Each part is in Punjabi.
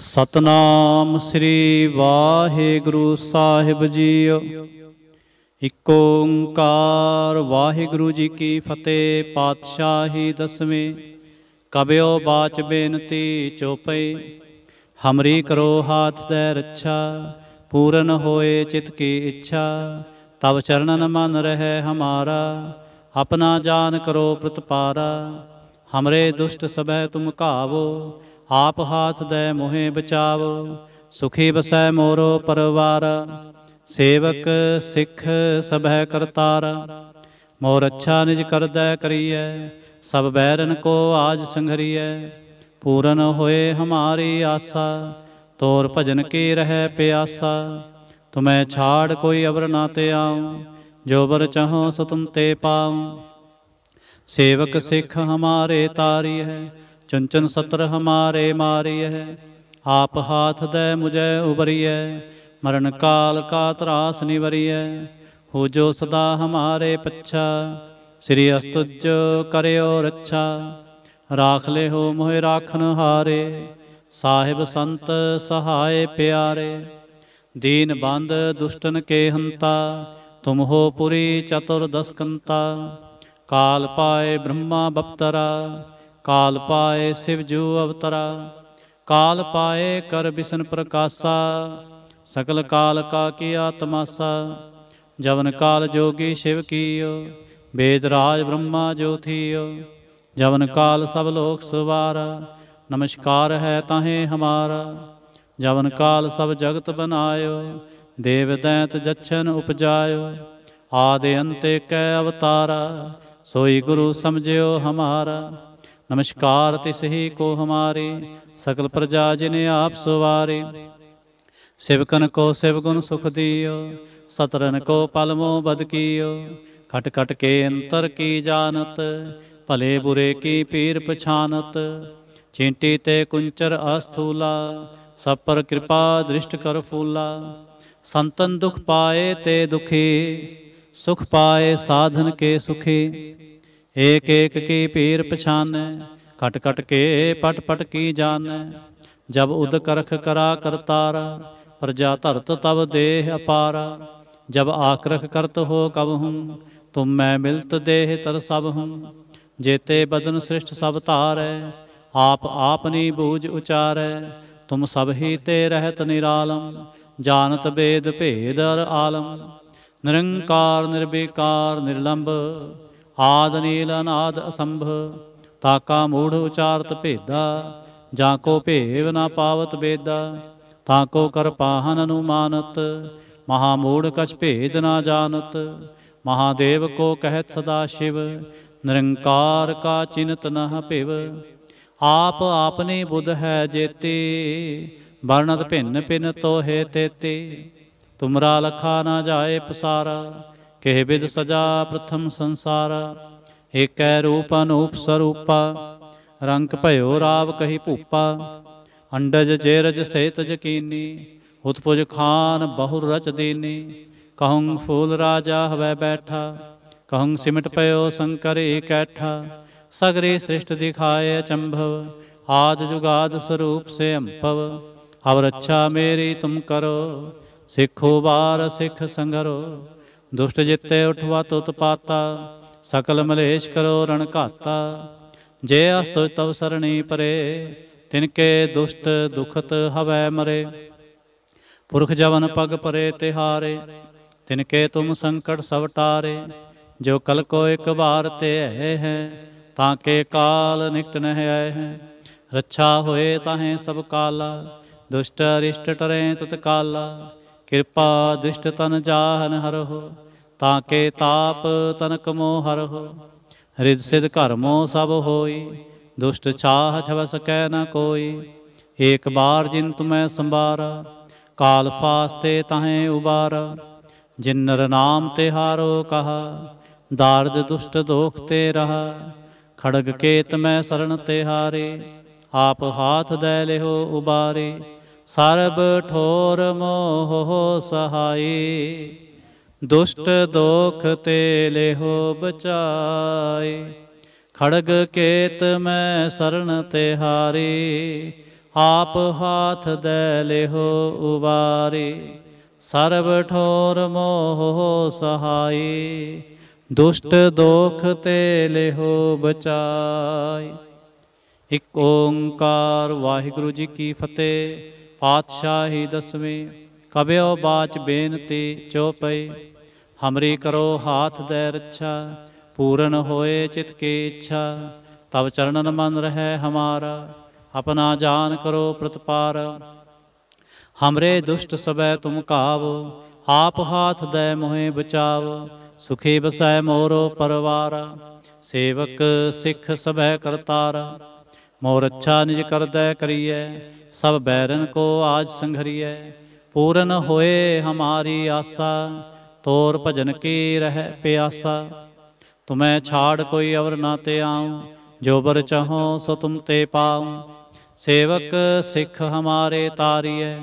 ਸਤਨਾਮ ਸ੍ਰੀ ਵਾਹਿਗੁਰੂ ਸਾਹਿਬ ਜੀ ਇਕ ਓੰਕਾਰ ਵਾਹਿਗੁਰੂ ਜੀ ਕੀ ਫਤਿਹ ਪਾਤਸ਼ਾਹੀ ਦਸਵੇਂ ਕਬਿਓ ਬਾਚ ਬੇਨਤੀ ਚੋਪਈ ਹਮਰੀ ਕਰੋ ਹਾਥ ਦੇ ਰੱਛਾ ਪੂਰਨ ਹੋਏ ਚਿਤ ਕੀ ਇੱਛਾ ਤਬ ਚਰਨਨ ਮਨ ਰਹੇ ਹਮਾਰਾ ਆਪਣਾ ਜਾਨ ਕਰੋ ਪ੍ਰਤਪਾਰਾ ਹਮਰੇ ਦੁਸ਼ਟ ਸਭੈ ਤੁਮ ਘਾਵੋ ਆਪ ਹਾਥ ਦੇ ਮੋਹਿ ਬਚਾਵ ਸੁਖੀ ਬਸੈ ਮੋਰੋ ਪਰਵਾਰ ਸੇਵਕ ਸਿੱਖ ਸਭੈ ਕਰਤਾਰ ਮੋਰ ਅੱਛਾ ਨਿਜ ਕਰਦਾ ਕਰੀਐ ਸਭ ਬੈਰਨ ਕੋ ਆਜ ਸੰਘਰੀਐ ਪੂਰਨ ਹੋਏ ਹਮਾਰੀ ਆਸਾ ਤੋਰ ਭਜਨ ਕੀ ਰਹਿ ਪਿਆਸਾ ਤੁਮੈ ਛਾੜ ਕੋਈ ਅਵਰ ਨਾ ਤੇ ਆਉ ਜੋ ਵਰ ਚਾਹੋ ਸੋ ਤੁਮ ਤੇ ਪਾਉ ਸੇਵਕ ਸਿੱਖ ਹਮਾਰੇ ਤਾਰੀ ਹੈ ਚੰਚਨ ਸਤਰ ਹਮਾਰੇ ਮਾਰੀਐ ਆਪ ਹਾਥ ਦੇ ਮੁਝੈ ਉਬਰੀਐ ਮਰਨ ਕਾਲ ਕਾ ਤਰਾਸ ਨਿਵਰੀਐ ਹੋ ਜੋ ਸਦਾ ਹਮਾਰੇ ਪਛਾ ਸ੍ਰੀ ਅਸਤੁਜ ਕਰਿਓ ਰੱਛਾ ਰਾਖ ਲੈ ਹੋ ਮੋਹਿ ਰਾਖਨ ਹਾਰੇ ਸਾਹਿਬ ਸੰਤ ਸਹਾਇ ਪਿਆਰੇ ਦੀਨ ਬੰਦ ਦੁਸ਼ਟਨ ਕੇ ਹੰਤਾ ਤੁਮ ਹੋ ਪੁਰੀ ਚਤੁਰ ਦਸਕੰਤਾ ਕਾਲ ਪਾਏ ਬ੍ਰਹਮਾ ਬਪਤਰਾ ਕਾਲ ਪਾਏ ਸਿਵ ਜੂ ਅਵਤਰਾ ਕਾਲ ਪਾਏ ਕਰ ਬਿਸ਼ਨ ਪ੍ਰਕਾਸ਼ਾ ਸਕਲ ਕਾਲ ਕਾ ਕੀ ਆਤਮਾਸਾ ਜਵਨ ਕਾਲ ਜੋਗੀ ਸ਼ਿਵ ਕੀਓ ਵੇਦ ਰਾਜ ਬ੍ਰਹਮਾ ਜੋਥੀਓ ਜਵਨ ਕਾਲ ਸਭ ਲੋਕ ਸਵਾਰ ਨਮਸਕਾਰ ਹੈ ਤਾਹੇ ਹਮਾਰਾ ਜਵਨ ਕਾਲ ਸਭ ਜਗਤ ਬਨਾਇਓ ਦੇਵ ਦੈਂਤ ਜਛਨ ਉਪਜਾਇਓ ਆਦਿ ਅੰਤੇ ਕੈ ਅਵਤਾਰਾ ਸੋਈ ਗੁਰੂ ਸਮਝਿਓ ਹਮਾਰਾ ਨਮਸਕਾਰ ਤਿਸਹੀ ਕੋ ਹਮਾਰੇ ਸਕਲ ਪ੍ਰਜਾ ਜਿਨ ਆਪ ਸਵਾਰੇ ਸਿਵਕਨ ਕੋ ਸਿਵ ਗੁਣ ਸੁਖ ਦੀਓ ਸਤਰਨ ਕੋ ਪਲਮੋ ਬਦ ਕੀਓ ਖਟ ਖਟ ਕੇ ਅੰਤਰ ਕੀ ਜਾਣਤ ਭਲੇ ਬੁਰੇ ਕੀ ਪੀਰ ਪਛਾਨਤ ਚਿੰਟੀ ਤੇ ਕੁੰਚਰ ਅਸਥੂਲਾ ਸਭ ਪਰ ਕਿਰਪਾ ਦ੍ਰਿਸ਼ਟ ਕਰ ਫੂਲਾ ਸੰਤਨ ਦੁਖ ਪਾਏ ਤੇ ਦੁਖੀ ਸੁਖ ਪਾਏ ਸਾਧਨ ਕੇ ਸੁਖੀ ਏਕ ਏਕ ਕੀ ਪੀਰ ਪਛਾਨੈ ਕਟ ਕਟ ਕੇ ਪਟ ਪਟ ਕੀ ਜਾਣੈ ਜਬ ਉਦ ਕਰਖ ਕਰਾ ਕਰਤਾਰ ਪ੍ਰਜਾ ਧਰਤ ਤਵ ਦੇਹ ਅਪਾਰ ਜਬ ਆਕਰਖ ਕਰਤ ਹੋ ਕਬ ਹੂੰ ਤੁਮ ਮੈਂ ਮਿਲਤ ਦੇਹ ਤਰ ਸਭ ਹੂੰ ਜੇਤੇ ਬਦਨ ਸ੍ਰਿਸ਼ਟ ਸਭ ਧਾਰੈ ਆਪ ਆਪਨੀ ਬੂਝ ਉਚਾਰੈ ਤੁਮ ਸਭ ਹੀ ਤੇ ਰਹਿਤ ਨਿਰਾਲਮ ਜਾਣਤ ਬੇਦ ਭੇਦ ਅਰ ਆਲਮ ਨਿਰੰਕਾਰ ਨਿਰਬੇਕਾਰ ਨਿਰਲੰਭ ਆਦ ਨੀਲ ਅਨਾਦ ਅਸੰਭ ਤਾਕਾ ਮੂੜ ਉਚਾਰਤ ਭੇਦਾ ਜਾਂ ਕੋ ਭੇਵ ਨਾ ਪਾਵਤ ਬੇਦਾ ਤਾਂ ਕੋ ਕਰ ਪਾਹਨ ਅਨੁਮਾਨਤ ਮਹਾ ਮੂੜ ਕਛ ਭੇਦ ਨਾ ਜਾਣਤ ਮਹਾਦੇਵ ਕੋ ਕਹਿਤ ਸਦਾ ਸ਼ਿਵ ਨਿਰੰਕਾਰ ਕਾ ਚਿੰਤ ਨਹ ਭਿਵ ਆਪ ਆਪਨੇ ਬੁੱਧ ਹੈ ਜੇਤੇ ਵਰਣਤ ਭਿੰਨ ਭਿੰਨ ਤੋਹੇ ਤੇਤੇ ਤੁਮਰਾ ਲਖਾ ਨਾ ਜਾਏ ਪਸਾਰਾ ਕਹਿ ਬਿਦ ਸਜਾ ਪ੍ਰਥਮ ਸੰਸਾਰ ਏਕੈ ਰੂਪ ਅਨੂਪ ਸਰੂਪਾ ਰੰਗ ਭਇਓ ਰਾਵ ਕਹੀ ਭੂਪਾ ਅੰਡਜ ਜੇਰਜ ਸੇਤ ਜਕੀਨੀ ਹੁਤਪੁਜ ਖਾਨ ਬਹੁ ਰਚ ਦੀਨੀ ਕਹਉਂ ਫੂਲ ਰਾਜਾ ਹਵੈ ਬੈਠਾ ਕਹਉਂ ਸਿਮਟ ਪਇਓ ਸੰਕਰ ਏਕੈਠਾ ਸਗਰੇ ਸ੍ਰਿਸ਼ਟ ਦਿਖਾਏ ਅਚੰਭਵ ਆਦ ਜੁਗਾਦ ਸਰੂਪ ਸੇ ਅੰਪਵ ਹਵ ਰੱਛਾ ਮੇਰੀ ਤੁਮ ਕਰੋ ਸਿੱਖੋ ਬਾਰ ਸਿੱਖ ਸੰਗਰੋ ਦੁਸ਼ਟ ਜਿੱਤੇ ਉਠਵਾ ਤੁਤ ਪਾਤਾ ਸਕਲ ਮਲੇਸ਼ ਕਰੋ ਰਣ ਘਾਤਾ ਜੇ ਅਸਤੁ ਤਵ ਸਰਣੀ ਪਰੇ ਤਿਨਕੇ ਦੁਸ਼ਟ ਦੁਖਤ ਹਵੈ ਮਰੇ ਪੁਰਖ ਜਵਨ ਪਗ ਪਰੇ ਤਿਹਾਰੇ ਤਿਨਕੇ ਤੁਮ ਸੰਕਟ ਸਭ ਟਾਰੇ ਜੋ ਕਲ ਕੋ ਇਕ ਵਾਰ ਤੇ ਹੈ ਹੈ ਤਾਂ ਕੇ ਕਾਲ ਨਿਕਟ ਨਹਿ ਆਏ ਹੈ ਰੱਛਾ ਹੋਏ ਤਾਹੇ ਸਭ ਕਾਲਾ ਦੁਸ਼ਟ ਅਰਿਸ਼ਟ ਟਰੇ ਤਤ ਕਾਲਾ ਕਿਰਪਾ ਦੁਸ਼ਟ ਤਨ ਜਾਹਨ ਹਰਹੁ ਤਾਂ ਕੇ ਤਾਪ ਤਨਕ ਮੋਹ ਹੋ ਰਿਦ ਸਿਧ ਘਰਮੋ ਸਭ ਹੋਈ ਦੁਸ਼ਟ ਚਾਹ ਛਵਸ ਕੈ ਨ ਕੋਈ ਏਕ ਬਾਰ ਜਿਨ ਤੁਮੈ ਸੰਬਾਰ ਕਾਲ ਫਾਸਤੇ ਤਾਹੇ ਉਬਾਰ ਜਿਨ ਨਰ ਨਾਮ ਤੇ ਹਾਰੋ ਕਹਾ ਦਾਰਦ ਦੁਸ਼ਟ ਦੋਖ ਤੇ ਰਹਾ ਖੜਗ ਕੇਤ ਮੈਂ ਸਰਣ ਤੇ ਹਾਰੇ ਆਪ ਹਾਥ ਦੈ ਲਿਹੋ ਉਬਾਰੇ ਸਰਬ ਠੋਰ ਮੋਹ ਸਹਾਈ ਦੁਸ਼ਟ ਦੋਖ ਤੇ ਲਿਹੋ ਬਚਾਈ ਖੜਗ ਕੇਤ ਮੈਂ ਸਰਣ ਤੇ ਹਾਰੀ ਆਪ ਹਾਥ ਦੇ ਲਿਹੋ ਉਬਾਰੀ ਸਰਬ ਠੋਰ ਮੋਹ ਸਹਾਈ ਦੁਸ਼ਟ ਦੋਖ ਤੇ ਲਿਹੋ ਬਚਾਈ ਇਕ ਓੰਕਾਰ ਵਾਹਿਗੁਰੂ ਜੀ ਕੀ ਫਤਿਹ ਪਾਤਸ਼ਾਹੀ ਦਸਵੇਂ ਕਬਿਓ ਬਾਚ ਬੇਨਤੀ ਚੋਪਈ ਹਮਰੀ ਕਰੋ ਹਾਥ ਦੇ ਰੱਛਾ ਪੂਰਨ ਹੋਏ ਚਿਤ ਕੀ ਇੱਛਾ ਤਬ ਚਰਨਨ ਮਨ ਰਹਿ ਹਮਾਰਾ ਆਪਣਾ ਜਾਨ ਕਰੋ ਪ੍ਰਤਪਾਰ ਹਮਰੇ ਦੁਸ਼ਟ ਸਬੈ ਤੁਮ ਕਾਵੋ ਆਪ ਹਾਥ ਦੇ ਮੋਹਿ ਬਚਾਵੋ ਸੁਖੇ ਬਸੈ ਮੋਰੋ ਪਰਵਾਰ ਸੇਵਕ ਸਿੱਖ ਸਭੈ ਕਰਤਾਰ ਮੋਰ ਅੱਛਾ ਨਿਜ ਕਰਦੈ ਕਰੀਐ ਸਭ ਬੈਰਨ ਕੋ ਆਜ ਸੰਘਰੀਐ ਪੂਰਨ ਹੋਏ ਹਮਾਰੀ ਆਸਾ ਤੋਰ ਭਜਨ ਕੀ ਰਹਿ ਪਿਆਸਾ ਤੁਮੈ ਛਾੜ ਕੋਈ ਅਵਰ ਨਾ ਤੇ ਆਉ ਜੋ ਬਰ ਚਾਹੋ ਸੋ ਤੁਮ ਤੇ ਪਾਉ ਸੇਵਕ ਸਿੱਖ ਹਮਾਰੇ ਤਾਰੀਐ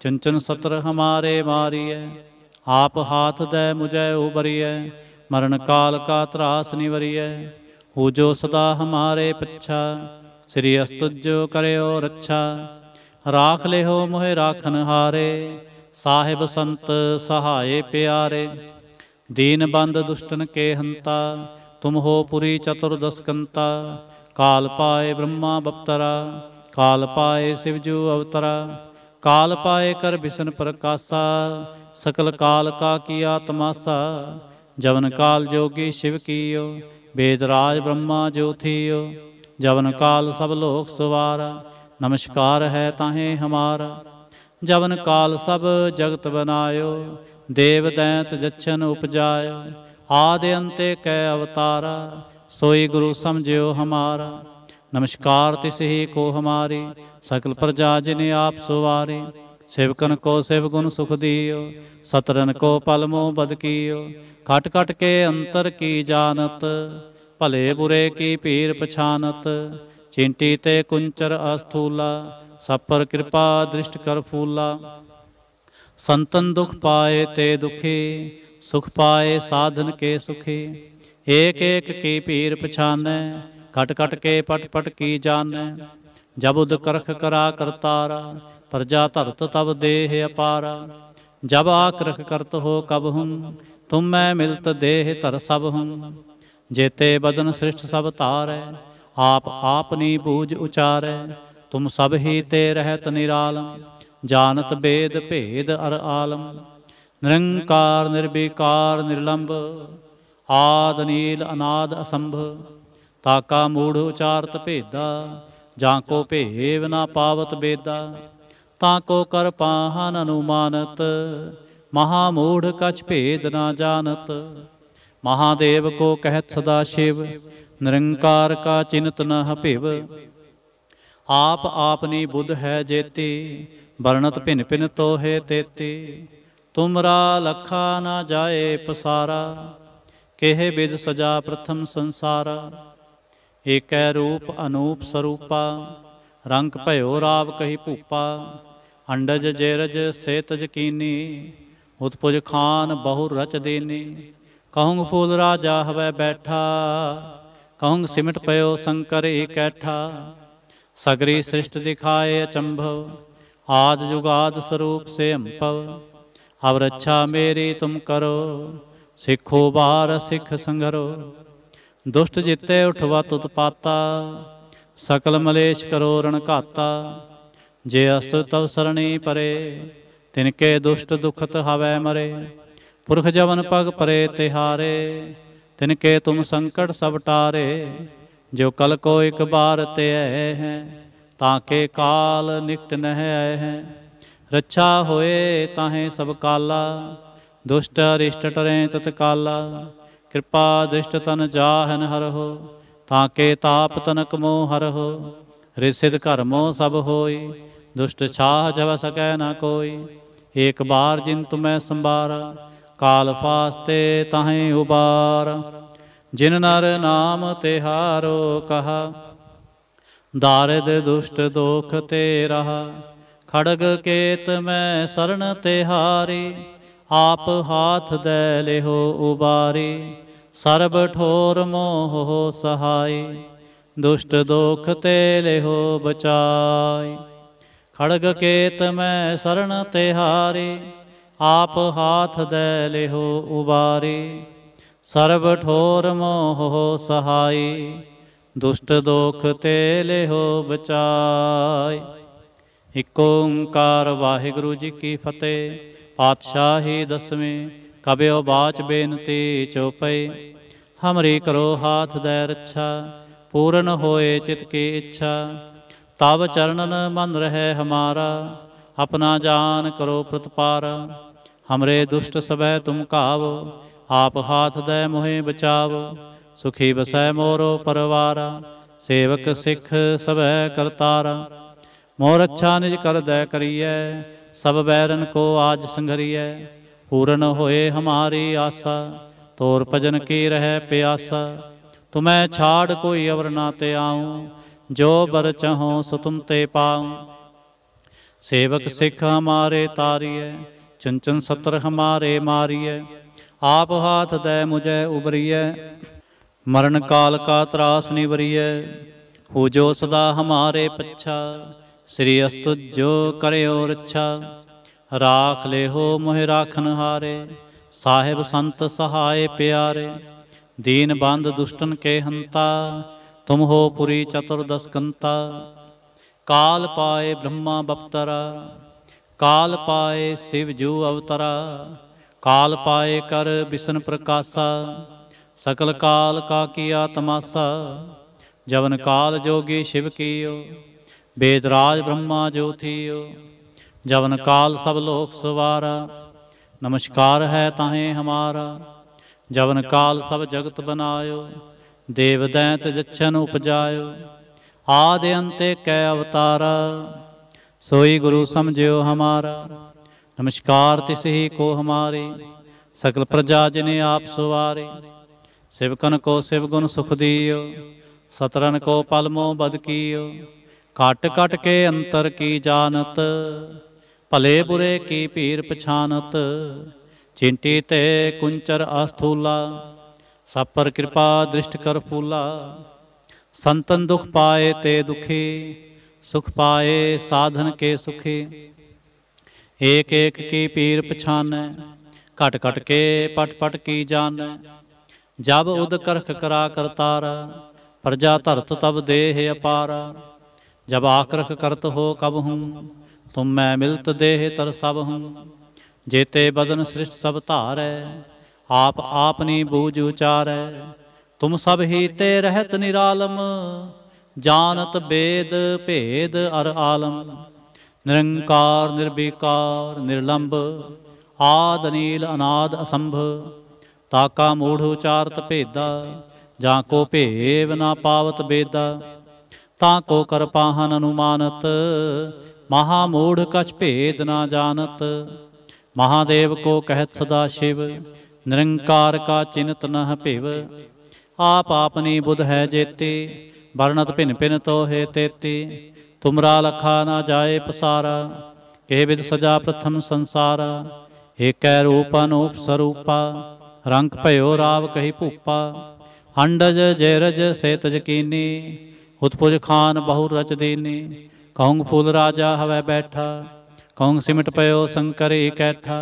ਚੰਚਨ ਸਤਰ ਹਮਾਰੇ ਮਾਰੀਐ ਆਪ ਹਾਥ ਦੈ ਮੁਝੈ ਉਬਰੀਐ ਮਰਨ ਕਾਲ ਕਾ ਤਰਾਸ ਨਿਵਰੀਐ ਹੋ ਜੋ ਸਦਾ ਹਮਾਰੇ ਪਛਾ ਸ੍ਰੀ ਅਸਤੁਜ ਕਰਿਓ ਰੱਛਾ ਰਾਖ ਲੇਹੋ ਮੋਹਿ ਰਾਖਨ ਹਾਰੇ ਸਾਹਿਬ ਸੰਤ ਸਹਾਏ ਪਿਆਰੇ ਦੀਨ ਬੰਦ ਦੁਸ਼ਟਨ ਕੇ ਹੰਤਾ ਤੁਮ ਹੋ ਪੁਰੀ ਦਸਕੰਤਾ ਕਾਲ ਪਾਏ ਬ੍ਰਹਮਾ ਬਪਤਰਾ ਕਾਲ ਪਾਏ ਸਿਵਜੂ ਅਵਤਰਾ ਕਾਲ ਪਾਏ ਕਰ ਬਿਸ਼ਨ ਪ੍ਰਕਾਸ਼ਾ ਸਕਲ ਕਾਲ ਕਾ ਕੀ ਆਤਮਾਸਾ ਜਵਨ ਕਾਲ ਜੋਗੀ ਸ਼ਿਵ ਕੀਓ ਬੇਦਰਾਜ ਬ੍ਰਹਮਾ ਜੋਥੀਓ ਜਵਨ ਕਾਲ ਸਭ ਲੋਕ ਸਵਾਰਾ ਨਮਸਕਾਰ ਹੈ ਤਾਹੇ ਹਮਾਰਾ ਜਵਨ ਕਾਲ ਸਭ ਜਗਤ ਬਨਾਇਓ ਦੇਵ ਦੈਂਤ ਜਛਨ ਉਪਜਾਇਓ ਆਦਿ ਅੰਤੇ ਕੈ ਅਵਤਾਰਾ ਸੋਈ ਗੁਰੂ ਸਮਝਿਓ ਹਮਾਰਾ ਨਮਸਕਾਰ ਤਿਸ ਹੀ ਕੋ ਹਮਾਰੀ ਸਕਲ ਪ੍ਰਜਾ ਜਿਨੇ ਆਪ ਸੁਵਾਰੀ ਸੇਵਕਨ ਕੋ ਸੇਵ ਗੁਣ ਸੁਖ ਦਿਓ ਸਤਰਨ ਕੋ ਪਲ ਮੋ ਬਦ ਕੀਓ ਘਟ ਘਟ ਕੇ ਅੰਤਰ ਕੀ ਜਾਣਤ ਭਲੇ ਬੁਰੇ ਕੀ ਪੀਰ ਪਛਾਨਤ ਚਿੰਟੀ ਤੇ ਕੁੰਚਰ ਅਸਥੂਲਾ ਸਭ ਪਰ ਕਿਰਪਾ ਦ੍ਰਿਸ਼ਟ ਕਰ ਫੂਲਾ ਸੰਤਨ ਦੁਖ ਪਾਏ ਤੇ ਦੁਖੀ ਸੁਖ ਪਾਏ ਸਾਧਨ ਕੇ ਸੁਖੀ ਏਕ ਏਕ ਕੀ ਪੀਰ ਪਛਾਨੈ ਘਟ ਘਟ ਕੇ ਪਟ ਪਟ ਕੀ ਜਾਣੈ ਜਬ ਉਦ ਕਰਖ ਕਰਾ ਕਰਤਾਰਾ ਪ੍ਰਜਾ ਧਰਤ ਤਬ ਦੇਹ ਅਪਾਰਾ ਜਬ ਆਕਰਖ ਕਰਤ ਹੋ ਕਬ ਹੂੰ ਤੁਮ ਮੈਂ ਮਿਲਤ ਦੇਹ ਧਰ ਸਭ ਹੂੰ ਜੇਤੇ ਬਦਨ ਸ੍ਰਿਸ਼ਟ ਸਭ ਤਾਰੈ ਆਪ ਆਪਨੀ ਬੂਝ ਉਚਾਰੈ ਤੁਮ ਸਭ ਹੀ ਤੇ ਰਹਤ ਨਿਰਾਲਮ ਜਾਣਤ ਬੇਦ ਭੇਦ ਅਰ ਆਲਮ ਨਿਰੰਕਾਰ ਨਿਰਬੇਕਾਰ ਨਿਰਲੰਭ ਆਦ ਨੀਲ ਅਨਾਦ ਅਸੰਭ ਤਾਕਾ ਮੂੜ ਉਚਾਰਤ ਭੇਦਾ ਜਾਂ ਕੋ ਭੇਵ ਨਾ ਪਾਵਤ ਬੇਦਾ ਤਾਂ ਕੋ ਕਰ ਪਾਹਨ ਅਨੁਮਾਨਤ ਮਹਾ ਮੂੜ ਕਛ ਭੇਦ ਨਾ ਜਾਣਤ ਮਹਾਦੇਵ ਕੋ ਕਹਿਤ ਸਦਾ ਸ਼ਿਵ ਨਿਰੰਕਾਰ ਕਾ ਚਿੰਤ ਨ ਹਭਿਵ ਆਪ ਆਪਨੀ ਬੁੱਧ ਹੈ ਜੇਤੀ ਵਰਣਤ ਭਿਨ ਭਿਨ ਤੋਹੇ ਤੇਤੀ ਤੁਮਰਾ ਲਖਾ ਨਾ ਜਾਏ ਪਸਾਰਾ ਕਹੇ ਬਿਦ ਸਜਾ ਪ੍ਰਥਮ ਸੰਸਾਰ ਏਕੈ ਰੂਪ ਅਨੂਪ ਸਰੂਪਾ ਰੰਗ ਭਇਓ ਰਾਵ ਕਹੀ ਭੂਪਾ ਅੰਡਜ ਜੇਰਜ ਸੇਤਜ ਕੀਨੀ ਉਤਪੁਜ ਖਾਨ ਬਹੁ ਰਚ ਦੇਨੀ ਕਹੂੰ ਫੂਲ ਰਾਜਾ ਹਵੇ ਬੈਠਾ ਕਹੂੰ ਸਿਮਟ ਪਇਓ ਸੰਕਰ ਕੈਠਾ ਸਗਰੀ ਸ੍ਰਿਸ਼ਟ ਦਿਖਾਏ ਅਚੰਭਵ ਆਦ ਜੁਗਾਦ ਸਰੂਪ ਸੇ ਅੰਪਵ ਅਬ ਰੱਛਾ ਮੇਰੀ ਤੁਮ ਕਰੋ ਸਿੱਖੋ ਬਾਰ ਸਿੱਖ ਸੰਗਰੋ ਦੁਸ਼ਟ ਜਿੱਤੇ ਉਠਵਾ ਤੁਤ ਪਾਤਾ ਸਕਲ ਮਲੇਸ਼ ਕਰੋ ਰਣ ਘਾਤਾ ਜੇ ਅਸਤ ਤਵ ਸਰਣੀ ਪਰੇ ਤਿਨਕੇ ਕੇ ਦੁਸ਼ਟ ਦੁਖਤ ਹਵੇ ਮਰੇ ਪੁਰਖ ਜਵਨ ਪਗ ਪਰੇ ਤਿਹਾਰੇ ਤਿਨ ਕੇ ਤੁਮ ਸੰਕਟ ਸਭ ਟਾਰੇ ਜੋ ਕਲ ਕੋ ਇੱਕ ਬਾਰ ਤੇ ਆਏ ਹੈ ਤਾਂ ਕੇ ਕਾਲ ਨਿਕਟ ਨਹਿ ਆਏ ਹੈ ਰੱਛਾ ਹੋਏ ਤਾਹੇ ਸਭ ਕਾਲਾ ਦੁਸ਼ਟ ਅਰਿਸ਼ਟ ਟਰੇ ਤਤ ਕਾਲਾ ਕਿਰਪਾ ਦ੍ਰਿਸ਼ਟ ਤਨ ਜਾਹਨ ਹੋ ਤਾਂ ਕੇ ਤਾਪ ਤਨਕ ਮੋਹ ਹਰਹੋ ਰਿਸਿਧ ਘਰਮੋ ਸਭ ਹੋਈ ਦੁਸ਼ਟ ਛਾਹ ਜਵ ਸਕੈ ਨਾ ਕੋਈ ਏਕ ਬਾਰ ਜਿੰਤ ਮੈਂ ਸੰਬਾਰ ਕਾਲ ਫਾਸਤੇ ਤਾਹੇ ਉਬਾਰ ਜਿਨ ਨਰ ਨਾਮ ਤੇ ਹਾਰੋ ਕਹਾ ਦਾਰਦ ਦੁਸ਼ਟ ਦੋਖ ਤੇ ਰਹਾ ਖੜਗ ਕੇਤ ਮੈਂ ਸਰਣ ਤੇ ਹਾਰੀ ਆਪ ਹਾਥ ਦੇ ਲਿਹੋ ਉਬਾਰੀ ਸਰਬ ਠੋਰ ਮੋਹ ਸਹਾਈ ਦੁਸ਼ਟ ਦੋਖ ਤੇ ਲਿਹੋ ਬਚਾਈ ਖੜਗ ਕੇਤ ਮੈਂ ਸਰਣ ਤੇ ਹਾਰੀ ਆਪ ਹਾਥ ਦੇ ਲਿਹੋ ਉਬਾਰੀ ਸਰਬ ਠੋਰ ਮੋਹ ਸਹਾਈ ਦੁਸ਼ਟ ਦੋਖ ਤੇ ਲਿਹੋ ਬਚਾਈ ਇਕ ਓੰਕਾਰ ਵਾਹਿਗੁਰੂ ਜੀ ਕੀ ਫਤਿਹ ਪਾਤਸ਼ਾਹੀ ਦਸਵੇਂ ਕਬਿਓ ਬਾਚ ਬੇਨਤੀ ਚੋਪਈ ਹਮਰੀ ਕਰੋ ਹਾਥ ਦੈ ਰੱਛਾ ਪੂਰਨ ਹੋਏ ਚਿਤ ਕੀ ਇੱਛਾ ਤਵ ਚਰਨਨ ਮਨ ਰਹੇ ਹਮਾਰਾ ਆਪਣਾ ਜਾਨ ਕਰੋ ਪ੍ਰਤਪਾਰ ਹਮਰੇ ਦੁਸ਼ਟ ਸਭੈ ਤੁਮ ਕਾਵੋ ਆਪ ਹਾਥ ਦੇ ਮੋਹਿ ਬਚਾਵ ਸੁਖੀ ਬਸੈ ਮੋਰੋ ਪਰਵਾਰ ਸੇਵਕ ਸਿੱਖ ਸਭੈ ਕਰਤਾਰ ਮੋਰ ਅੱਛਾ ਨਿਜ ਕਰ ਦੇ ਕਰੀਐ ਸਭ ਬੈਰਨ ਕੋ ਆਜ ਸੰਘਰੀਐ ਪੂਰਨ ਹੋਏ ਹਮਾਰੀ ਆਸਾ ਤੋਰ ਭਜਨ ਕੀ ਰਹਿ ਪਿਆਸਾ ਤੁਮੈ ਛਾੜ ਕੋਈ ਅਵਰ ਨਾ ਤੇ ਆਉ ਜੋ ਬਰ ਚਹੋ ਸੁ ਤੁਮ ਤੇ ਪਾਉ ਸੇਵਕ ਸਿੱਖ ਹਮਾਰੇ ਤਾਰੀਐ ਚੰਚਨ ਸਤਰ ਹਮਾਰੇ ਮਾਰੀਐ ਆਪ ਹਾਥ ਦੈ ਮੁਝੈ ਉਬਰੀਐ ਮਰਨ ਕਾਲ ਕਾ ਤਰਾਸ ਨਿਵਰੀਐ ਹੋ ਜੋ ਸਦਾ ਹਮਾਰੇ ਪੱਛਾ ਸ੍ਰੀ ਅਸਤੁ ਜੋ ਕਰਿਓ ਰਛਾ ਰਾਖ ਹੋ ਮੋਹਿ ਰਾਖਨ ਹਾਰੇ ਸਾਹਿਬ ਸੰਤ ਸਹਾਏ ਪਿਆਰੇ ਦੀਨ ਬੰਦ ਦੁਸ਼ਟਨ ਕੇ ਹੰਤਾ ਤੁਮ ਹੋ ਪੁਰੀ ਚਤੁਰਦਸ ਕੰਤਾ ਕਾਲ ਪਾਏ ਬ੍ਰਹਮਾ ਬਪਤਰਾ ਕਾਲ ਪਾਏ ਸਿਵ ਜੂ ਅਵਤਰਾ ਕਾਲ ਪਾਏ ਕਰ ਬਿਸ਼ਨ ਪ੍ਰਕਾਸ਼ਾ ਸਕਲ ਕਾਲ ਕਾ ਕੀਆ ਤਮਾਸਾ ਜਵਨ ਕਾਲ ਜੋਗੀ ਸ਼ਿਵ ਕੀਓ ਬੇਦਰਾਜ ਬ੍ਰਹਮਾ ਜੋਥੀਓ ਜਵਨ ਕਾਲ ਸਭ ਲੋਕ ਸਵਾਰਾ ਨਮਸਕਾਰ ਹੈ ਤਾਹੇ ਹਮਾਰਾ ਜਵਨ ਕਾਲ ਸਭ ਜਗਤ ਬਨਾਇਓ ਦੇਵ ਦੈਂਤ ਜਛਨ ਉਪਜਾਇਓ ਆਦ ਅੰਤੇ ਕੈ ਅਵਤਾਰਾ ਸੋਈ ਗੁਰੂ ਸਮਝਿਓ ਹਮਾਰਾ ਨਮਸਕਾਰ ਤਿਸ ਹੀ ਕੋ ਹਮਾਰੇ ਸਕਲ ਪ੍ਰਜਾ ਜਿਨੇ ਆਪ ਸੁਵਾਰੇ ਸਿਵਕਨ ਕੋ ਸਿਵ ਗੁਣ ਸੁਖ ਦੀਓ ਸਤਰਨ ਕੋ ਪਲਮੋ ਬਦ ਕੀਓ ਕਟ ਕਟ ਕੇ ਅੰਤਰ ਕੀ ਜਾਣਤ ਭਲੇ ਬੁਰੇ ਕੀ ਪੀਰ ਪਛਾਨਤ ਚਿੰਟੀ ਤੇ ਕੁੰਚਰ ਅਸਥੂਲਾ ਸਾਪਰ ਕਿਰਪਾ ਦ੍ਰਿਸ਼ਟ ਕਰ ਫੂਲਾ ਸੰਤਨ ਦੁਖ ਪਾਏ ਤੇ ਦੁਖੀ ਸੁਖ ਪਾਏ ਸਾਧਨ ਕੇ ਸੁਖੀ ਏਕ ਏਕ ਕੀ ਪੀਰ ਪਛਾਨੈ ਘਟ ਘਟ ਕੇ ਪਟ ਪਟ ਕੀ ਜਾਣੈ ਜਬ ਉਦ ਕਰਖ ਕਰਾ ਕਰਤਾਰ ਪ੍ਰਜਾ ਧਰਤ ਤਬ ਦੇਹ ਅਪਾਰ ਜਬ ਆਕਰਖ ਕਰਤ ਹੋ ਕਬ ਹੂੰ ਤੁਮ ਮੈਂ ਮਿਲਤ ਦੇਹ ਤਰ ਸਭ ਹੂੰ ਜੇਤੇ ਬਦਨ ਸ੍ਰਿਸ਼ਟ ਸਭ ਧਾਰੈ ਆਪ ਆਪਨੀ ਬੂਝ ਉਚਾਰੈ ਤੁਮ ਸਭ ਹੀ ਤੇ ਰਹਿਤ ਨਿਰਾਲਮ ਜਾਣਤ ਬੇਦ ਭੇਦ ਅਰ ਆਲਮ ਨਿਰੰਕਾਰ ਨਿਰਬੇਕਾਰ ਨਿਰਲੰਭ ਆਦ ਅਨੀਲ ਅਨਾਦ ਅਸੰਭ ਤਾਕਾ ਮੂੜ ਉਚਾਰਤ ਭੇਦਾ ਜਾਂ ਕੋ ਭੇਵ ਨਾ ਪਾਵਤ ਬੇਦਾ ਤਾਂ ਕੋ ਕਰ ਅਨੁਮਾਨਤ ਮਹਾ ਮੂੜ ਕਛ ਭੇਦ ਨਾ ਜਾਣਤ ਮਹਾਦੇਵ ਕੋ ਕਹਿਤ ਸਦਾ ਸ਼ਿਵ ਨਿਰੰਕਾਰ ਕਾ ਚਿੰਤ ਨਹ ਭਿਵ ਆਪ ਆਪਨੀ ਬੁਧ ਹੈ ਜੇਤੀ ਵਰਣਤ ਭਿਨ ਭਿਨ ਤੋਹੇ ਤੇਤੀ तुमरा लखा ना जाए पसारा के विद सजा प्रथम संसार एक अनूप स्वरूपा रंग भयो राव कही भूपा हंडज जयरज सेत जकीनी उत्पुज खान बहु रच दीनी कहूँ फूल राजा हवै बैठा कहूँ सिमट पयो शंकर कैठा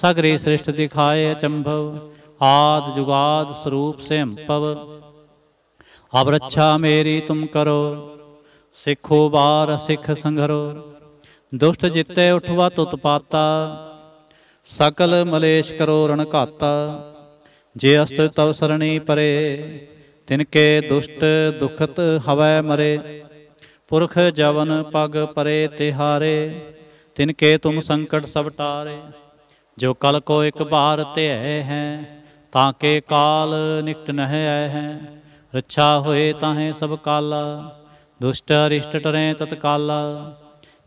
सगरी सृष्ट दिखाए अचंभव आद जुगाद स्वरूप से अब रक्षा मेरी तुम करो ਸਿੱਖੋ ਬਾਰ ਸਿੱਖ ਸੰਘਰੋ ਦੁਸ਼ਟ ਜਿੱਤੇ ਉਠਵਾ ਤੁਤ ਪਾਤਾ ਸਕਲ ਮਲੇਸ਼ ਕਰੋ ਰਣ ਘਾਤਾ ਜੇ ਅਸਤ ਤਵ ਸਰਣੀ ਪਰੇ ਤਿਨ ਕੇ ਦੁਸ਼ਟ ਦੁਖਤ ਹਵੈ ਮਰੇ ਪੁਰਖ ਜਵਨ ਪਗ ਪਰੇ ਤਿਹਾਰੇ ਤਿਨ ਕੇ ਤੁਮ ਸੰਕਟ ਸਭ ਟਾਰੇ ਜੋ ਕਲ ਕੋ ਇੱਕ ਬਾਰ ਧਿਐ ਹੈ ਤਾਂ ਕੇ ਕਾਲ ਨਿਕਟ ਨਹਿ ਆਏ ਹੈ ਰੱਛਾ ਹੋਏ ਤਾਹੇ ਸਭ ਕਾਲਾ ਦੁਸ਼ਟ ਅਰਿਸ਼ਟ ਟਰੇ ਤਤਕਾਲ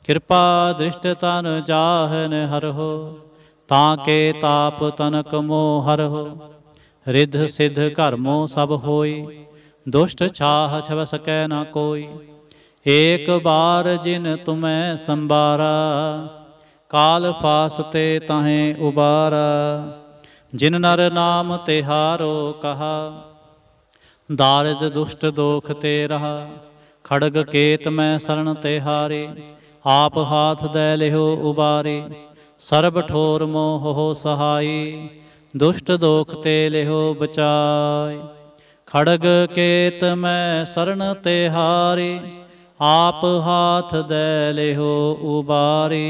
ਕਿਰਪਾ ਦ੍ਰਿਸ਼ਟ ਤਨ ਜਾਹਨ ਹਰਹੁ ਤਾਂ ਕੇ ਤਾਪ ਤਨਕ ਮੋਹ ਹਰਹੁ ਰਿਧ ਸਿਧ ਕਰਮੋ ਸਭ ਹੋਈ ਦੁਸ਼ਟ ਛਾਹ ਛਵ ਸਕੈ ਨਾ ਕੋਈ ਏਕ ਬਾਰ ਜਿਨ ਤੁਮੈ ਸੰਬਾਰਾ ਕਾਲ ਫਾਸ ਤੇ ਤਾਹੇ ਉਬਾਰਾ ਜਿਨ ਨਰ ਨਾਮ ਤਿਹਾਰੋ ਕਹਾ ਦਾਰਿਦ ਦੁਸ਼ਟ ਦੋਖ ਤੇ ਰਹਾ ਖੜਗ ਕੇਤ ਮੈਂ ਸਰਣ ਤੇ ਹਾਰੇ ਆਪ ਹਾਥ ਦੈ ਲਿਓ ਉਬਾਰੇ ਸਰਬ ਠੋਰ ਮੋਹ ਹੋ ਸਹਾਈ ਦੁਸ਼ਟ ਦੋਖ ਤੇ ਲਿਓ ਬਚਾਈ ਖੜਗ ਕੇਤ ਮੈਂ ਸਰਣ ਤੇ ਹਾਰੇ ਆਪ ਹਾਥ ਦੈ ਲਿਓ ਉਬਾਰੇ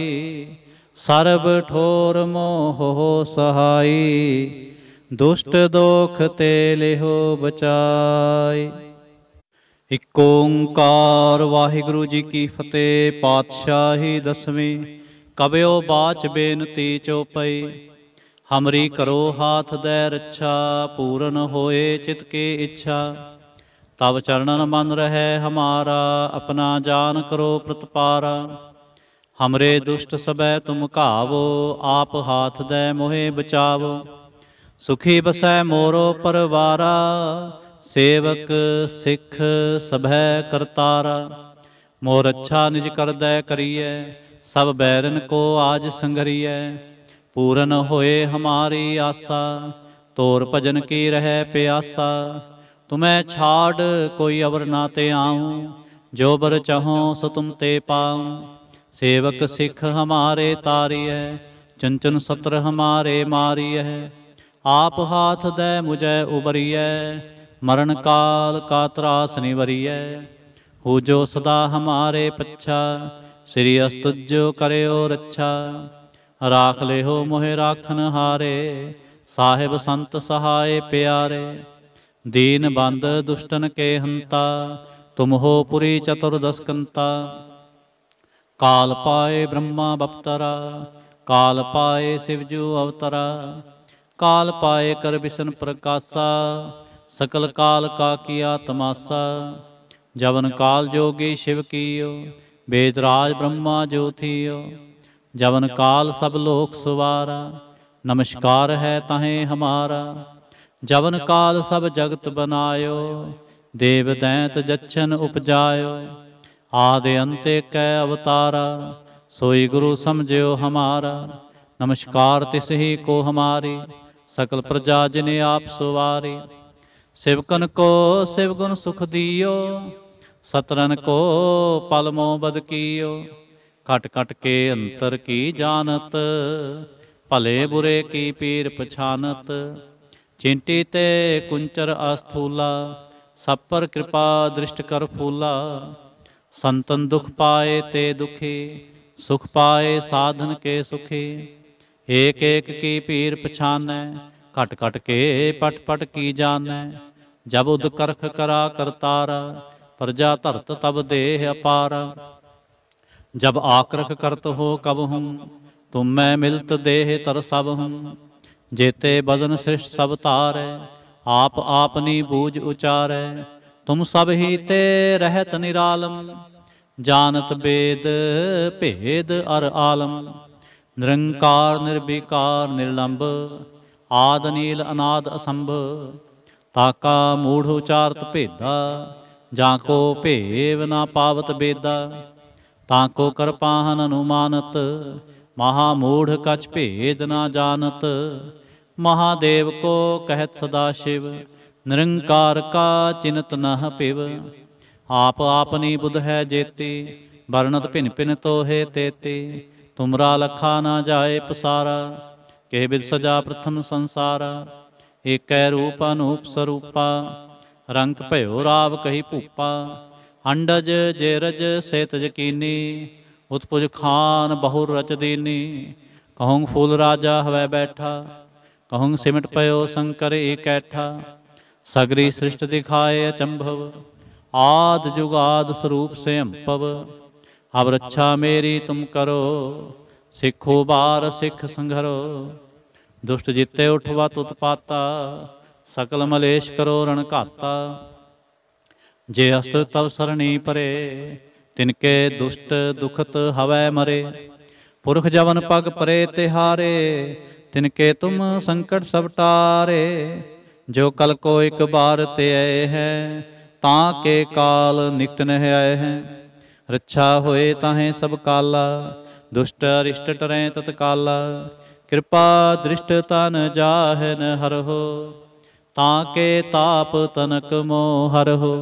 ਸਰਬ ਠੋਰ ਮੋਹ ਹੋ ਸਹਾਈ ਦੁਸ਼ਟ ਦੋਖ ਤੇ ਲਿਓ ਬਚਾਈ ਇਕ ਓੰਕਾਰ ਵਾਹਿਗੁਰੂ ਜੀ ਕੀ ਫਤਿਹ ਪਾਤਸ਼ਾਹੀ ਦਸਵੀਂ ਕਬਿਓ ਬਾਚ ਬੇਨਤੀ ਚੋਪਈ ਹਮਰੀ ਕਰੋ ਹਾਥ ਦੇ ਰੱਛਾ ਪੂਰਨ ਹੋਏ ਚਿਤ ਕੀ ਇੱਛਾ ਤਵ ਚਰਨਨ ਮਨ ਰਹੇ ਹਮਾਰਾ ਆਪਣਾ ਜਾਨ ਕਰੋ ਪ੍ਰਤਪਾਰਾ ਹਮਰੇ ਦੁਸ਼ਟ ਸਬੈ ਤੁਮ ਘਾਵੋ ਆਪ ਹਾਥ ਦੇ ਮੋਹੇ ਬਚਾਵੋ ਸੁਖੀ ਬਸੈ ਮੋਰੋ ਪਰਵਾਰਾ ਸੇਵਕ ਸਿੱਖ ਸਭੈ ਕਰਤਾਰ ਮੋਰ ਅੱਛਾ ਨਿਜ ਕਰਦਾ ਕਰੀਐ ਸਭ ਬੈਰਨ ਕੋ ਆਜ ਸੰਗਰੀਐ ਪੂਰਨ ਹੋਏ ਹਮਾਰੀ ਆਸਾ ਤੋਰ ਭਜਨ ਕੀ ਰਹਿ ਪਿਆਸਾ ਤੁਮੈ ਛਾੜ ਕੋਈ ਅਵਰ ਨਾ ਤੇ ਆਉ ਜੋ ਬਰ ਚਾਹੋ ਸੋ ਤੁਮ ਤੇ ਪਾਉ ਸੇਵਕ ਸਿੱਖ ਹਮਾਰੇ ਤਾਰੀਐ ਚੰਚਨ ਸਤਰ ਹਮਾਰੇ ਮਾਰੀਐ ਆਪ ਹਾਥ ਦੇ ਮੁਝੈ ਉਬਰੀਐ ਮਰਨ ਕਾਲ ਕਾ ਤਰਾਸ ਵਰੀਐ ਹੋ ਜੋ ਸਦਾ ਹਮਾਰੇ ਪੱਛਾ ਸ੍ਰੀ ਅਸਤੁਜੋ ਕਰਿਓ ਰੱਛਾ ਰਾਖ ਲਿਓ ਮੋਹਿ ਰਾਖਨ ਹਾਰੇ ਸਾਹਿਬ ਸੰਤ ਸਹਾਏ ਪਿਆਰੇ ਦੀਨ ਬੰਦ ਦੁਸ਼ਟਨ ਕੇ ਹੰਤਾ ਤੁਮ ਹੋ ਪੁਰੀ ਚਤੁਰਦਸਕੰਤਾ ਕਾਲ ਪਾਏ ਬ੍ਰਹਮਾ ਬਪਤਰਾ ਕਾਲ ਪਾਏ ਸਿਵਜੂ ਅਵਤਰਾ ਕਾਲ ਪਾਏ ਕਰ ਬਿਸ਼ਨ ਪ੍ਰਕਾਸ਼ਾ ਸਕਲ ਕਾਲ ਕਾ ਕੀਆ ਤਮਾਸਾ ਜਵਨ ਕਾਲ ਜੋਗੀ ਸ਼ਿਵ ਕੀਓ ਬੇਦਰਾਜ ਬ੍ਰਹਮਾ ਜੋਥੀਓ ਜਵਨ ਕਾਲ ਸਭ ਲੋਕ ਸੁਵਾਰਾ ਨਮਸਕਾਰ ਹੈ ਤਾਹੇ ਹਮਾਰਾ ਜਵਨ ਕਾਲ ਸਭ ਜਗਤ ਬਨਾਇਓ ਦੇਵ ਦੈਂਤ ਜਛਨ ਉਪਜਾਇਓ ਆਦਿ ਅੰਤੇ ਕੈ ਅਵਤਾਰਾ ਸੋਈ ਗੁਰੂ ਸਮਝਿਓ ਹਮਾਰਾ ਨਮਸਕਾਰ ਤਿਸ ਹੀ ਕੋ ਹਮਾਰੀ ਸਕਲ ਪ੍ਰਜਾ ਜਿਨੇ ਆਪ ਸੁਵਾਰੀ ਸਿਵਕਨ ਕੋ ਸਿਵਗੁਣ ਸੁਖ ਦਿਓ ਸਤਰਨ ਕੋ ਪਲਮੋ ਬਦ ਕੀਓ ਕਟ ਕਟ ਕੇ ਅੰਤਰ ਕੀ ਜਾਣਤ ਭਲੇ ਬੁਰੇ ਕੀ ਪੀਰ ਪਛਾਨਤ ਚਿੰਟੀ ਤੇ ਕੁੰਚਰ ਅਸਥੂਲਾ ਸਭ ਪਰ ਕਿਰਪਾ ਦ੍ਰਿਸ਼ਟ ਕਰ ਫੂਲਾ ਸੰਤਨ ਦੁਖ ਪਾਏ ਤੇ ਦੁਖੀ ਸੁਖ ਪਾਏ ਸਾਧਨ ਕੇ ਸੁਖੀ ਏਕ ਏਕ ਕੀ ਪੀਰ ਪਛਾਨੈ ਘਟ ਘਟ ਕੇ ਪਟ ਪਟ ਕੀ ਜਾਣੈ ਜਬ ਉਦ ਕਰਖ ਕਰਾ ਕਰਤਾਰ ਪ੍ਰਜਾ ਧਰਤ ਤਬ ਦੇਹ ਅਪਾਰ ਜਬ ਆਕਰਖ ਕਰਤ ਹੋ ਕਬ ਹੂੰ ਤੁਮ ਮੈਂ ਮਿਲਤ ਦੇਹ ਤਰ ਸਭ ਹੂੰ ਜੇਤੇ ਬਦਨ ਸ੍ਰਿਸ਼ਟ ਸਭ ਤਾਰੈ ਆਪ ਆਪਨੀ ਬੂਝ ਉਚਾਰੈ ਤੁਮ ਸਭ ਹੀ ਤੇ ਰਹਿਤ ਨਿਰਾਲਮ ਜਾਣਤ ਬੇਦ ਭੇਦ ਅਰ ਆਲਮ ਨਿਰੰਕਾਰ ਨਿਰਵਿਕਾਰ ਨਿਰਲੰਭ ਆਦ ਨੀਲ ਅਨਾਦ ਅਸੰਭ ਤਾਕਾ ਮੂੜ ਉਚਾਰਤ ਭੇਦਾ ਜਾਂ ਕੋ ਭੇਵ ਨਾ ਪਾਵਤ ਬੇਦਾ ਤਾਂ ਕੋ ਕਰਪਾਹਨ ਅਨੁਮਾਨਤ ਮਹਾ ਮੂੜ ਕਛ ਭੇਦ ਨਾ ਜਾਣਤ ਮਹਾਦੇਵ ਕੋ ਕਹਿਤ ਸਦਾ ਸ਼ਿਵ ਨਿਰੰਕਾਰ ਕਾ ਚਿੰਤ ਨਹ ਪਿਵ ਆਪ ਆਪਨੀ ਬੁਧ ਹੈ ਜੇਤੀ ਵਰਣਤ ਭਿਨ ਭਿਨ ਤੋਹੇ ਤੇਤੀ ਤੁਮਰਾ ਲਖਾ ਨਾ ਜਾਏ ਪਸਾਰਾ ਕੇ ਬਿਦ ਸਜਾ ਪ੍ਰਥਮ ਸੰਸਾਰਾ ਏਕੈ ਰੂਪ ਅਨੂਪ ਸਰੂਪਾ ਰੰਗ ਭਇਓ ਰਾਵ ਕਹੀ ਭੂਪਾ ਅੰਡਜ ਜੇਰਜ ਸੇਤ ਜਕੀਨੀ ਉਤਪੁਜ ਖਾਨ ਬਹੁ ਰਚ ਦੀਨੀ ਕਹਉਂ ਫੂਲ ਰਾਜਾ ਹਵੈ ਬੈਠਾ ਕਹਉਂ ਸਿਮਟ ਪਇਓ ਸੰਕਰ ਏਕੈਠਾ ਸਗਰੀ ਸ੍ਰਿਸ਼ਟ ਦਿਖਾਏ ਅਚੰਭਵ ਆਦ ਜੁਗਾਦ ਸਰੂਪ ਸੇ ਹੰਪਵ ਅਬ ਰੱਛਾ ਮੇਰੀ ਤੁਮ ਕਰੋ ਸਿੱਖੋ ਬਾਰ ਸਿੱਖ ਸੰਘਰੋ ਦੁਸ਼ਟ ਜਿੱਤੇ ਉਠਵਾ ਤੁਤ ਪਾਤਾ ਸਕਲ ਮਲੇਸ਼ ਕਰੋ ਰਣ ਘਾਤਾ ਜੇ ਅਸਤ ਤਵ ਸਰਣੀ ਪਰੇ ਤਿਨਕੇ ਦੁਸ਼ਟ ਦੁਖਤ ਹਵੈ ਮਰੇ ਪੁਰਖ ਜਵਨ ਪਗ ਪਰੇ ਤਿਹਾਰੇ ਤਿਨਕੇ ਤੁਮ ਸੰਕਟ ਸਭ ਟਾਰੇ ਜੋ ਕਲ ਕੋ ਇੱਕ ਬਾਰ ਤੇ ਆਏ ਹੈ ਤਾਂ ਕੇ ਕਾਲ ਨਿਕਟ ਨਹਿ ਆਏ ਹੈ ਰੱਛਾ ਹੋਏ ਤਾਹੇ ਸਭ ਕਾਲਾ ਦੁਸ਼ਟ ਅਰਿਸ਼ਟ ਟਰੈ ਤਤਕਾਲਾ ਕਿਰਪਾ ਦ੍ਰਿਸ਼ਟ ਤਨ ਜਾਹਨ ਹਰਹੁ ਤਾਂ ਕੇ ਤਾਪ ਤਨਕ ਮੋ ਹਰਹੁ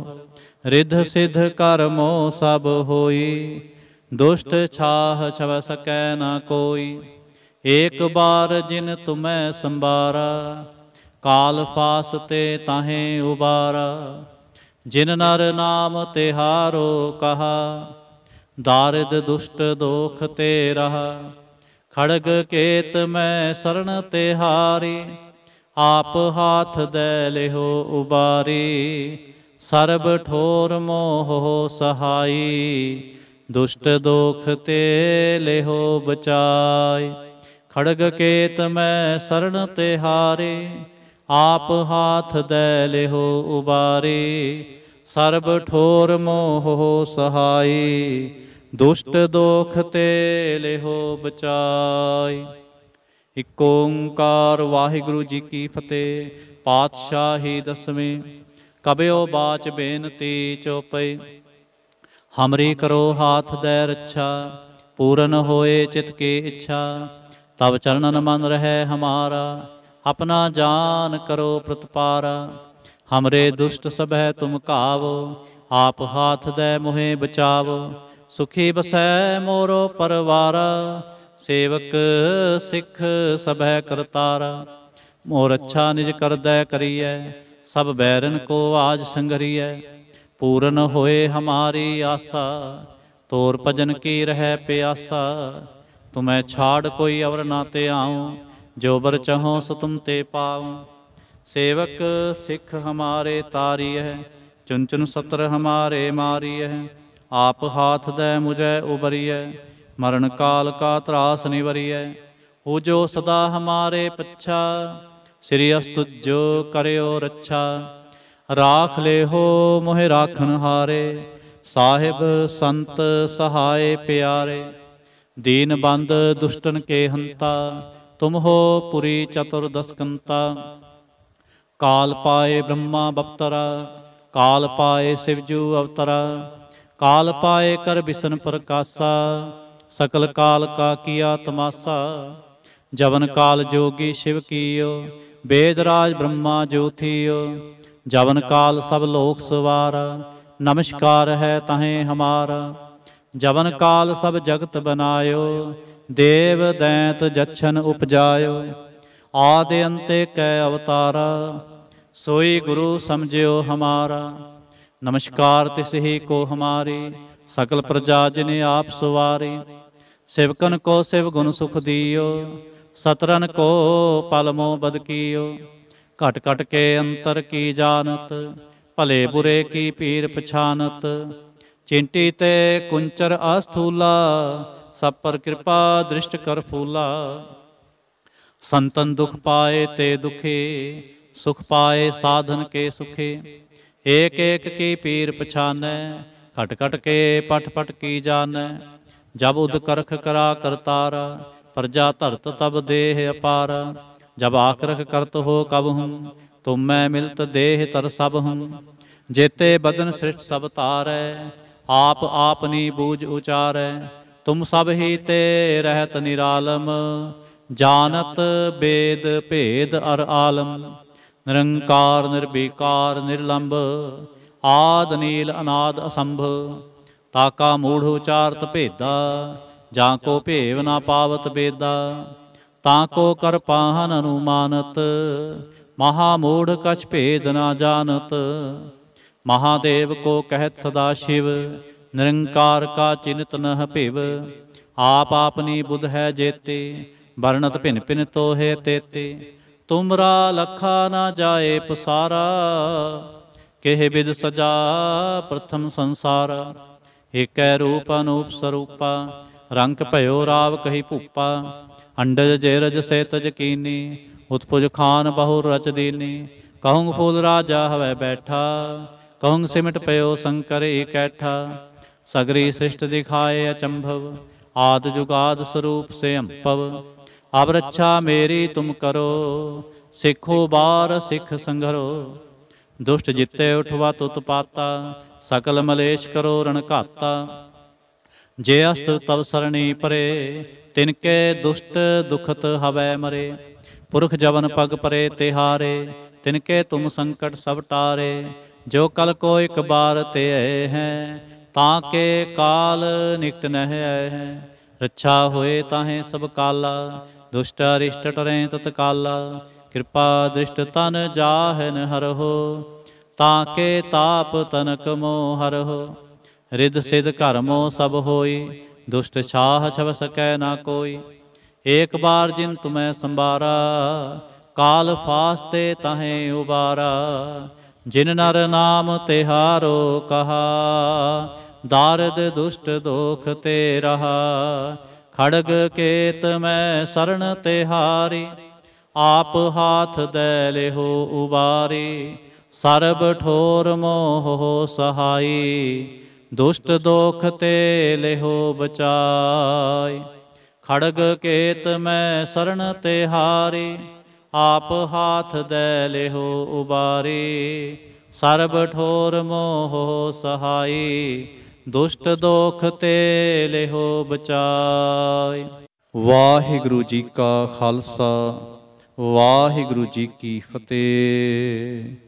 ਰਿਧ ਸਿਧ ਕਰਮੋ ਸਭ ਹੋਈ ਦੁਸ਼ਟ ਛਾਹ ਛਵ ਸਕੈ ਨਾ ਕੋਈ ਏਕ ਬਾਰ ਜਿਨ ਤੁਮੈ ਸੰਬਾਰਾ ਕਾਲ ਫਾਸ ਤੇ ਤਾਹੇ ਉਬਾਰਾ ਜਿਨ ਨਰ ਨਾਮ ਤੇ ਹਾਰੋ ਕਹਾ ਦਾਰਿਦ ਦੁਸ਼ਟ ਦੋਖ ਤੇ ਰਹਾ ਖੜਗ ਕੇਤ ਮੈਂ ਸਰਣ ਤੇ ਹਾਰੀ ਆਪ ਹਾਥ ਦੇ ਲਿਹੋ ਉਬਾਰੀ ਸਰਬ ਠੋਰ ਮੋਹ ਸਹਾਈ ਦੁਸ਼ਟ ਦੋਖ ਤੇ ਲਿਹੋ ਬਚਾਈ ਖੜਗ ਕੇਤ ਮੈਂ ਸਰਣ ਤੇ ਹਾਰੇ ਆਪ ਹਾਥ ਦੇ ਲਿਹੋ ਉਬਾਰੀ ਸਰਬ ਠੋਰ ਮੋਹ ਸਹਾਈ ਦੁਸ਼ਟ ਦੋਖ ਤੇ ਲਿਹੋ ਬਚਾਈ ਇਕ ਓੰਕਾਰ ਵਾਹਿਗੁਰੂ ਜੀ ਕੀ ਫਤਿਹ ਪਾਤਸ਼ਾਹੀ ਦਸਵੇਂ ਕਬਿਓ ਬਾਚ ਬੇਨਤੀ ਚੋਪਈ ਹਮਰੀ ਕਰੋ ਹਾਥ ਦੇ ਰੱਛਾ ਪੂਰਨ ਹੋਏ ਚਿਤ ਕੀ ਇੱਛਾ ਤਬ ਚਰਨਨ ਮਨ ਰਹੇ ਹਮਾਰਾ ਆਪਣਾ ਜਾਨ ਕਰੋ ਪ੍ਰਤਪਾਰਾ ਹਮਰੇ ਦੁਸ਼ਟ ਸਭੈ ਤੁਮ ਕਾਵੋ ਆਪ ਹਾਥ ਦੇ ਮੋਹੇ ਬਚਾਵੋ ਸੁਖੀ ਬਸੈ ਮੋਰੋ ਪਰਵਾਰ ਸੇਵਕ ਸਿੱਖ ਸਭੈ ਕਰਤਾਰ ਮੋਰ ਅੱਛਾ ਨਿਜ ਕਰਦਾ ਕਰੀਐ ਸਭ ਬੈਰਨ ਕੋ ਆਜ ਸੰਗਰੀਐ ਪੂਰਨ ਹੋਏ ਹਮਾਰੀ ਆਸਾ ਤੋਰ ਭਜਨ ਕੀ ਰਹੈ ਪਿਆਸਾ ਤੁਮੈ ਛਾੜ ਕੋਈ ਅਵਰ ਨਾ ਤੇ ਆਉ ਜੋ ਬਰ ਚਹੋ ਸੋ ਤੁਮ ਤੇ ਪਾਉ ਸੇਵਕ ਸਿੱਖ ਹਮਾਰੇ ਤਾਰੀਐ ਚੁੰਚਨ ਸਤਰ ਹਮਾਰੇ ਮਾਰੀਐ ਆਪ ਹਾਥ ਦੈ ਮੁਝੈ ਉਬਰੀਐ ਮਰਨ ਕਾਲ ਕਾ ਤਰਾਸ ਨਿਵਰੀਐ ਹੋ ਜੋ ਸਦਾ ਹਮਾਰੇ ਪਛਾ ਸ੍ਰੀ ਅਸਤੁਜੋ ਕਰਿਓ ਰੱਛਾ ਰਾਖ ਲੇਹੋ ਮੋਹਿ ਰਾਖਨ ਹਾਰੇ ਸਾਹਿਬ ਸੰਤ ਸਹਾਏ ਪਿਆਰੇ ਦੀਨ ਬੰਦ ਦੁਸ਼ਟਨ ਕੇ ਹੰਤਾ ਤੁਮ ਹੋ ਪੁਰੀ ਚਤੁਰ ਦਸਕੰਤਾ ਕਾਲ ਪਾਏ ਬ੍ਰਹਮਾ ਬਪਤਰਾ ਕਾਲ ਪਾਏ ਸਿਵਜੂ ਅਵਤਰਾ ਕਾਲ ਪਾਏ ਕਰ ਬਿਸ਼ਨ ਪ੍ਰਕਾਸ਼ਾ ਸਕਲ ਕਾਲ ਕਾ ਕੀਆ ਤਮਾਸਾ ਜਵਨ ਕਾਲ ਜੋਗੀ ਸ਼ਿਵ ਕੀਓ ਵੇਦ ਰਾਜ ਬ੍ਰਹਮਾ ਜੋਥੀਓ ਜਵਨ ਕਾਲ ਸਭ ਲੋਕ ਸਵਾਰ ਨਮਸਕਾਰ ਹੈ ਤਹੇ ਹਮਾਰ ਜਵਨ ਕਾਲ ਸਭ ਜਗਤ ਬਨਾਇਓ ਦੇਵ ਦੈਂਤ ਜਛਨ ਉਪਜਾਇਓ ਆਦ ਅੰਤੇ ਕੈ ਅਵਤਾਰਾ ਸੋਈ ਗੁਰੂ ਸਮਝਿਓ ਹਮਾਰਾ ਨਮਸਕਾਰ ਤਿਸਹੀ ਕੋ ਹਮਾਰੇ ਸਕਲ ਪ੍ਰਜਾ ਜਿਨੇ ਆਪ ਸਵਾਰੇ ਸਿਵਕਨ ਕੋ ਸਿਵ ਗੁਣ ਸੁਖ ਦੀਓ ਸਤਰਨ ਕੋ ਪਲਮੋ ਬਦ ਕੀਓ ਘਟ ਘਟ ਕੇ ਅੰਤਰ ਕੀ ਜਾਣਤ ਭਲੇ ਬੁਰੇ ਕੀ ਪੀਰ ਪਛਾਨਤ ਚਿੰਟੀ ਤੇ ਕੁੰਚਰ ਅਸਥੂਲਾ ਸਭ ਪਰ ਕਿਰਪਾ ਦ੍ਰਿਸ਼ਟ ਕਰ ਫੂਲਾ ਸੰਤਨ ਦੁਖ ਪਾਏ ਤੇ ਦੁਖੇ ਸੁਖ ਪਾਏ ਸਾਧਨ ਕੇ ਸੁਖੇ ਏਕ ਏਕ ਕੀ ਪੀਰ ਪਛਾਨੈ ਘਟ ਘਟ ਕੇ ਪਟ ਪਟ ਕੀ ਜਾਣੈ ਜਬ ਉਦ ਕਰਖ ਕਰਾ ਕਰਤਾਰ ਪ੍ਰਜਾ ਧਰਤ ਤਬ ਦੇਹ ਅਪਾਰ ਜਬ ਆਕਰਖ ਕਰਤ ਹੋ ਕਬ ਹੂੰ ਤੁਮ ਮੈਂ ਮਿਲਤ ਦੇਹ ਤਰ ਸਭ ਹੂੰ ਜੇਤੇ ਬਦਨ ਸ੍ਰਿਸ਼ਟ ਸਭ ਤਾਰੈ ਆਪ ਆਪਨੀ ਬੂਝ ਉਚਾਰੈ ਤੁਮ ਸਭ ਹੀ ਤੇ ਰਹਿਤ ਨਿਰਾਲਮ ਜਾਣਤ ਬੇਦ ਭੇਦ ਅਰ ਆਲਮ ਨਿਰੰਕਾਰ ਨਿਰਬੀਕਾਰ ਨਿਰਲੰਭ ਆਦ ਨੀਲ ਅਨਾਦ ਅਸੰਭ ਤਾਕਾ ਮੂੜ ਉਚਾਰਤ ਭੇਦਾ ਜਾਂ ਕੋ ਭੇਵ ਨਾ ਪਾਵਤ ਬੇਦਾ ਤਾਂ ਕੋ ਕਰ ਪਾਹਨ ਅਨੁਮਾਨਤ ਮਹਾ ਮੂੜ ਕਛ ਭੇਦ ਨਾ ਜਾਣਤ ਮਹਾਦੇਵ ਕੋ ਕਹਿਤ ਸਦਾ ਸ਼ਿਵ ਨਿਰੰਕਾਰ ਕਾ ਚਿੰਤ ਨਹ ਭਿਵ ਆਪ ਆਪਨੀ ਬੁਧ ਹੈ ਜੇਤੇ ਵਰਣਤ ਭਿਨ ਭਿਨ ਤੋਹੇ ਤੇਤੇ ਤੁਮਰਾ ਲਖਾ ਨਾ ਜਾਏ ਪਸਾਰਾ ਕਹਿ ਬਿਦ ਸਜਾ ਪ੍ਰਥਮ ਸੰਸਾਰ ਏਕੈ ਰੂਪ ਅਨੂਪ ਸਰੂਪਾ ਰੰਗ ਭਇਓ ਰਾਵ ਕਹੀ ਭੂਪਾ ਅੰਡਜ ਜੇ ਰਜ ਸੇ ਤਜ ਕੀਨੀ ਉਤਪੁਜ ਖਾਨ ਬਹੁ ਰਚ ਦੀਨੀ ਕਹੂੰ ਫੂਲ ਰਾਜਾ ਹਵੈ ਬੈਠਾ ਕਹੂੰ ਸਿਮਟ ਪਇਓ ਸੰਕਰ ਇਕੈਠਾ ਸਗਰੀ ਸ੍ਰਿਸ਼ਟ ਦਿਖਾਏ ਅਚੰਭਵ ਆਦ ਜੁਗਾਦ ਸਰੂਪ ਸੇ ਅੰਪਵ ਅਬ ਰੱਛਾ ਮੇਰੀ ਤੁਮ ਕਰੋ ਸਿੱਖੋ ਬਾਰ ਸਿੱਖ ਸੰਘਰੋ ਦੁਸ਼ਟ ਜਿੱਤੇ ਉਠਵਾ ਤੁਤ ਪਾਤਾ ਸਕਲ ਮਲੇਸ਼ ਕਰੋ ਰਣ ਘਾਤਾ ਜੇ ਅਸਤ ਤਵ ਸਰਣੀ ਪਰੇ ਤਿਨ ਕੇ ਦੁਸ਼ਟ ਦੁਖਤ ਹਵੈ ਮਰੇ ਪੁਰਖ ਜਵਨ ਪਗ ਪਰੇ ਹਾਰੇ ਤਿਨ ਕੇ ਤੁਮ ਸੰਕਟ ਸਭ ਟਾਰੇ ਜੋ ਕਲ ਕੋ ਇੱਕ ਬਾਰ ਤੇ ਆਏ ਹੈ ਤਾਂ ਕੇ ਕਾਲ ਨਿਕਟ ਨਹਿ ਆਏ ਹੈ ਰੱਛਾ ਹੋਏ ਤਾਹੇ ਸਭ ਕਾਲਾ ਦੁਸ਼ਟ ਅਰਿਸ਼ਟ ਟਰੇ ਤਤਕਾਲ ਕਿਰਪਾ ਦ੍ਰਿਸ਼ਟ ਤਨ ਜਾਹਨ ਹਰਹੁ ਤਾਂ ਕੇ ਤਾਪ ਤਨਕ ਮੋਹ ਹਰਹੁ ਰਿਦ ਸਿਧ ਕਰਮੋ ਸਭ ਹੋਈ ਦੁਸ਼ਟ ਛਾਹ ਛਵ ਸਕੈ ਨਾ ਕੋਈ ਏਕ ਬਾਰ ਜਿਨ ਤੁਮੈ ਸੰਬਾਰਾ ਕਾਲ ਫਾਸਤੇ ਤਹੇ ਉਬਾਰਾ ਜਿਨ ਨਰ ਨਾਮ ਤਿਹਾਰੋ ਕਹਾ ਦਾਰਦ ਦੁਸ਼ਟ ਦੋਖ ਤੇ ਰਹਾ ਖੜਗ ਕੇਤ ਮੈਂ ਸਰਣ ਤਿਹਾਰੀ ਆਪ ਹਾਥ ਦੇ ਲਿਹੋ ਉਬਾਰੀ ਸਰਬ ਠੋਰ ਮੋਹ ਸਹਾਈ ਦੁਸ਼ਟ ਦੋਖ ਤੇ ਲਿਹੋ ਬਚਾਈ ਖੜਗ ਕੇਤ ਮੈਂ ਸਰਣ ਤਿਹਾਰੀ ਆਪ ਹਾਥ ਦੇ ਲਿਹੋ ਉਬਾਰੀ ਸਰਬ ਠੋਰ ਮੋਹ ਸਹਾਈ ਦੁਸ਼ਟ ਦੋਖ ਤੇ ਲਿਹੋ ਬਚਾਏ ਵਾਹਿਗੁਰੂ ਜੀ ਕਾ ਖਾਲਸਾ ਵਾਹਿਗੁਰੂ ਜੀ ਕੀ ਫਤਿਹ